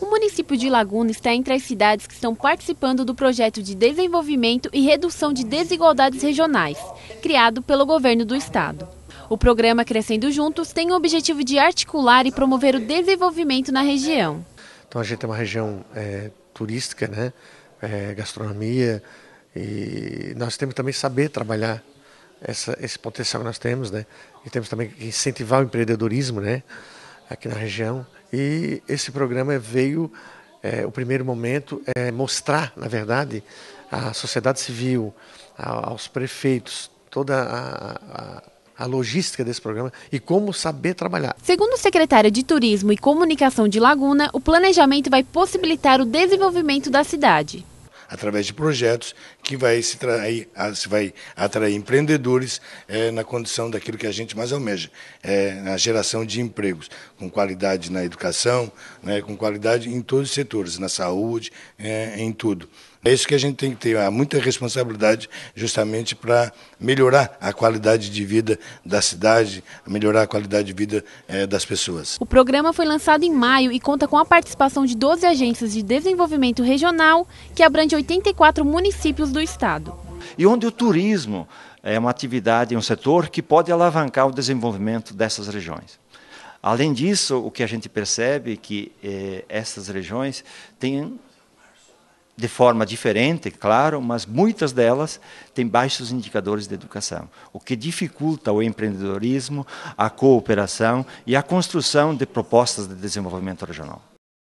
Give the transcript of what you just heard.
O município de Laguna está entre as cidades que estão participando do projeto de desenvolvimento e redução de desigualdades regionais, criado pelo governo do estado. O programa Crescendo Juntos tem o objetivo de articular e promover o desenvolvimento na região. Então a gente é uma região é, turística, né? É, gastronomia, e nós temos também saber trabalhar essa, esse potencial que nós temos, né? E temos também que incentivar o empreendedorismo, né? Aqui na região. E esse programa veio, é, o primeiro momento, é mostrar, na verdade, à sociedade civil, aos prefeitos, toda a, a a logística desse programa e como saber trabalhar. Segundo o secretário de Turismo e Comunicação de Laguna, o planejamento vai possibilitar o desenvolvimento da cidade através de projetos que vai se, trair, vai atrair empreendedores é, na condição daquilo que a gente mais almeja, é, na geração de empregos, com qualidade na educação, né, com qualidade em todos os setores, na saúde, é, em tudo. É isso que a gente tem que ter, há muita responsabilidade justamente para melhorar a qualidade de vida da cidade, melhorar a qualidade de vida é, das pessoas. O programa foi lançado em maio e conta com a participação de 12 agências de desenvolvimento regional, que abrange 84 municípios do estado. E onde o turismo é uma atividade, é um setor que pode alavancar o desenvolvimento dessas regiões. Além disso, o que a gente percebe é que eh, essas regiões têm de forma diferente, claro, mas muitas delas têm baixos indicadores de educação, o que dificulta o empreendedorismo, a cooperação e a construção de propostas de desenvolvimento regional.